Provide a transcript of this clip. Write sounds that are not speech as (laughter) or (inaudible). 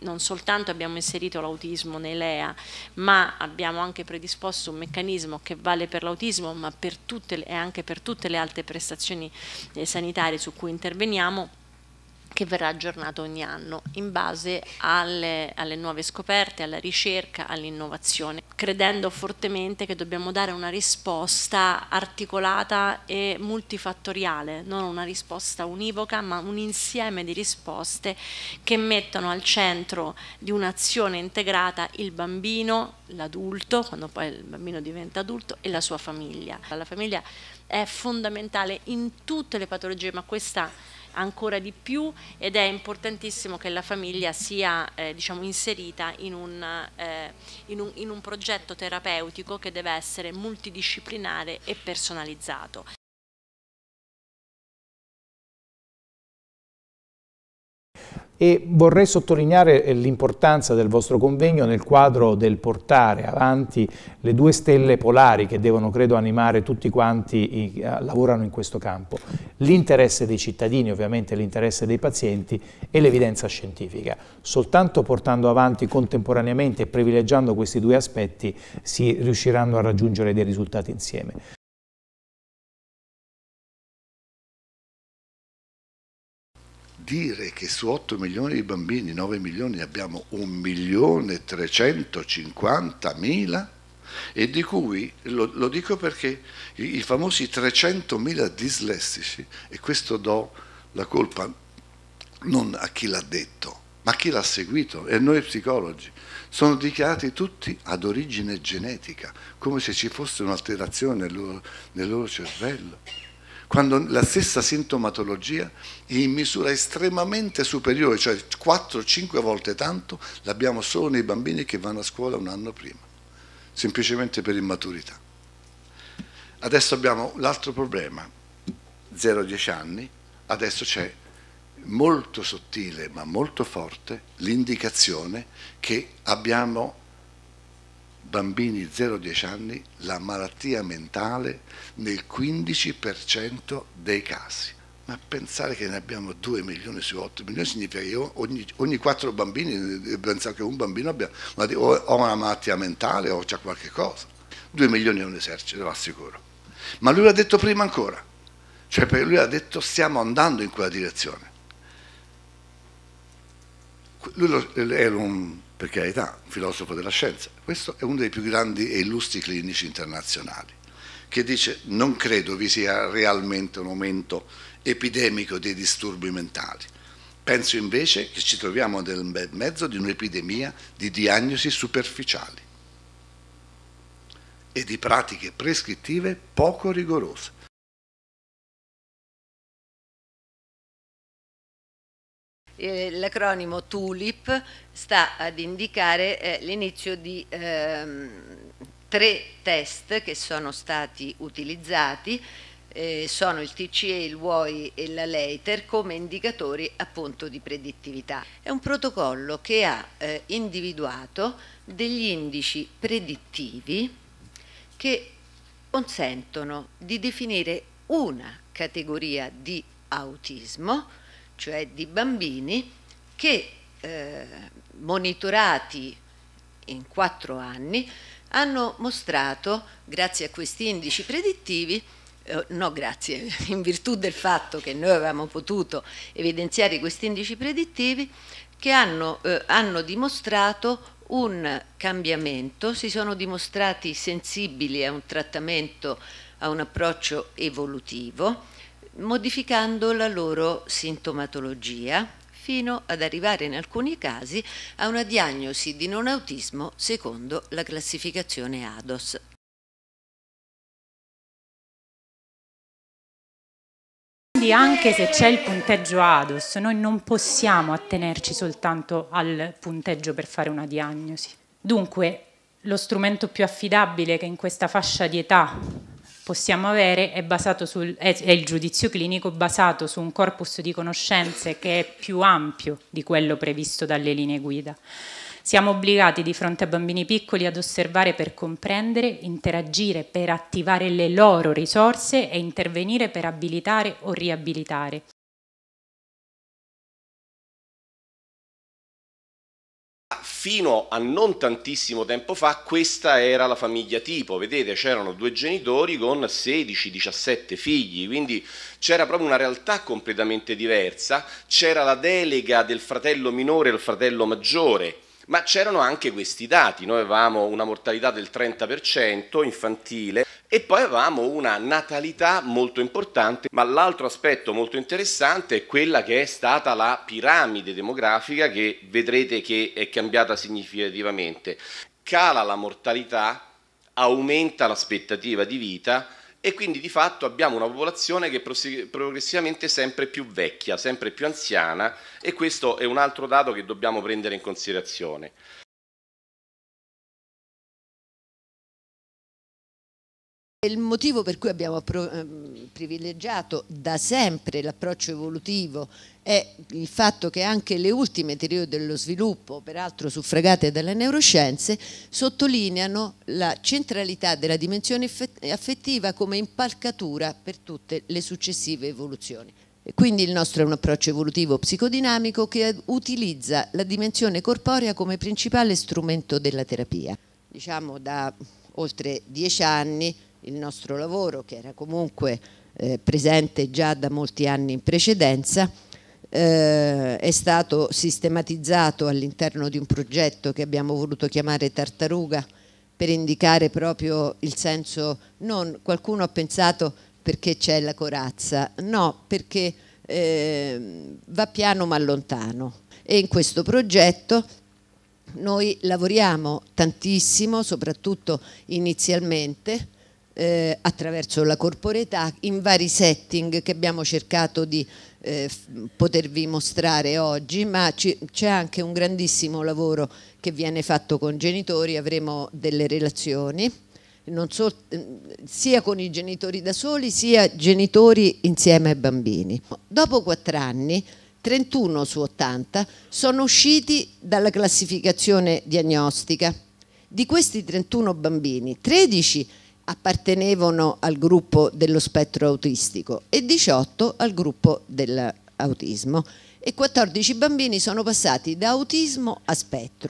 non soltanto abbiamo inserito l'autismo nei LEA, ma abbiamo anche predisposto un meccanismo che vale per l'autismo, ma per tutte, e anche per tutte le altre prestazioni eh, sanitarie su cui interveniamo che verrà aggiornato ogni anno in base alle, alle nuove scoperte, alla ricerca, all'innovazione, credendo fortemente che dobbiamo dare una risposta articolata e multifattoriale, non una risposta univoca, ma un insieme di risposte che mettano al centro di un'azione integrata il bambino, l'adulto, quando poi il bambino diventa adulto, e la sua famiglia. La famiglia è fondamentale in tutte le patologie, ma questa ancora di più ed è importantissimo che la famiglia sia eh, diciamo, inserita in un, eh, in, un, in un progetto terapeutico che deve essere multidisciplinare e personalizzato. e vorrei sottolineare eh, l'importanza del vostro convegno nel quadro del portare avanti le due stelle polari che devono, credo, animare tutti quanti che eh, lavorano in questo campo. L'interesse dei cittadini, ovviamente l'interesse dei pazienti e l'evidenza scientifica. Soltanto portando avanti contemporaneamente e privilegiando questi due aspetti si riusciranno a raggiungere dei risultati insieme. dire che su 8 milioni di bambini, 9 milioni, abbiamo 1 milione e 350 mila e di cui, lo, lo dico perché i, i famosi 300 mila dislessici, e questo do la colpa non a chi l'ha detto, ma a chi l'ha seguito, e noi psicologi, sono dichiarati tutti ad origine genetica, come se ci fosse un'alterazione nel loro, nel loro cervello quando la stessa sintomatologia è in misura estremamente superiore, cioè 4-5 volte tanto, l'abbiamo solo nei bambini che vanno a scuola un anno prima, semplicemente per immaturità. Adesso abbiamo l'altro problema, 0-10 anni, adesso c'è molto sottile ma molto forte l'indicazione che abbiamo bambini 0-10 anni la malattia mentale nel 15% dei casi. Ma pensare che ne abbiamo 2 milioni su 8 milioni significa che io ogni, ogni 4 bambini, eh, pensavo che un bambino abbia una, o una malattia mentale o c'è qualche cosa. 2 milioni è un esercito, lo assicuro. Ma lui l'ha detto prima ancora, cioè lui ha detto stiamo andando in quella direzione. Lui era un, per carità, un filosofo della scienza. Questo è uno dei più grandi e illustri clinici internazionali, che dice non credo vi sia realmente un aumento epidemico dei disturbi mentali. Penso invece che ci troviamo nel mezzo di un'epidemia di diagnosi superficiali e di pratiche prescrittive poco rigorose. Eh, l'acronimo TULIP sta ad indicare eh, l'inizio di ehm, tre test che sono stati utilizzati, eh, sono il TCE, il WOI e la LEITER come indicatori appunto di predittività. È un protocollo che ha individuato degli indici predittivi che consentono di definire una categoria di autismo cioè di bambini che eh, monitorati in quattro anni hanno mostrato, grazie a questi indici predittivi, eh, no grazie, (laughs) in virtù del fatto che noi avevamo potuto evidenziare questi indici predittivi, che hanno, eh, hanno dimostrato un cambiamento, si sono dimostrati sensibili a un trattamento, a un approccio evolutivo, modificando la loro sintomatologia fino ad arrivare in alcuni casi a una diagnosi di non autismo secondo la classificazione ADOS. Quindi anche se c'è il punteggio ADOS, noi non possiamo attenerci soltanto al punteggio per fare una diagnosi. Dunque, lo strumento più affidabile che in questa fascia di età possiamo avere è, sul, è, è, il giudizio clinico basato su un corpus di conoscenze che è più ampio di quello previsto dalle linee guida. Siamo obbligati di fronte a bambini piccoli ad osservare per comprendere, interagire per attivare le loro risorse e intervenire per abilitare o riabilitare. fino a non tantissimo tempo fa questa era la famiglia tipo, vedete c'erano due genitori con 16-17 figli, quindi c'era proprio una realtà completamente diversa, c'era la delega del fratello minore al fratello maggiore, ma c'erano anche questi dati, noi avevamo una mortalità del 30% infantile, e poi avevamo una natalità molto importante, ma l'altro aspetto molto interessante è quella che è stata la piramide demografica che vedrete che è cambiata significativamente. Cala la mortalità, aumenta l'aspettativa di vita e quindi di fatto abbiamo una popolazione che è progressivamente sempre più vecchia, sempre più anziana e questo è un altro dato che dobbiamo prendere in considerazione. Il motivo per cui abbiamo ehm, privilegiato da sempre l'approccio evolutivo è il fatto che anche le ultime teorie dello sviluppo, peraltro suffragate dalle neuroscienze, sottolineano la centralità della dimensione affettiva come impalcatura per tutte le successive evoluzioni. Quindi il nostro è un approccio evolutivo psicodinamico che utilizza la dimensione corporea come principale strumento della terapia. Diciamo da oltre dieci anni il nostro lavoro che era comunque eh, presente già da molti anni in precedenza eh, è stato sistematizzato all'interno di un progetto che abbiamo voluto chiamare Tartaruga per indicare proprio il senso, non qualcuno ha pensato perché c'è la corazza, no, perché eh, va piano ma lontano e in questo progetto noi lavoriamo tantissimo, soprattutto inizialmente, eh, attraverso la corporeità in vari setting che abbiamo cercato di eh, potervi mostrare oggi, ma c'è anche un grandissimo lavoro che viene fatto con genitori, avremo delle relazioni, so, eh, sia con i genitori da soli, sia genitori insieme ai bambini. Dopo quattro anni, 31 su 80 sono usciti dalla classificazione diagnostica. Di questi 31 bambini, 13 appartenevano al gruppo dello spettro autistico e 18 al gruppo dell'autismo e 14 bambini sono passati da autismo a spettro.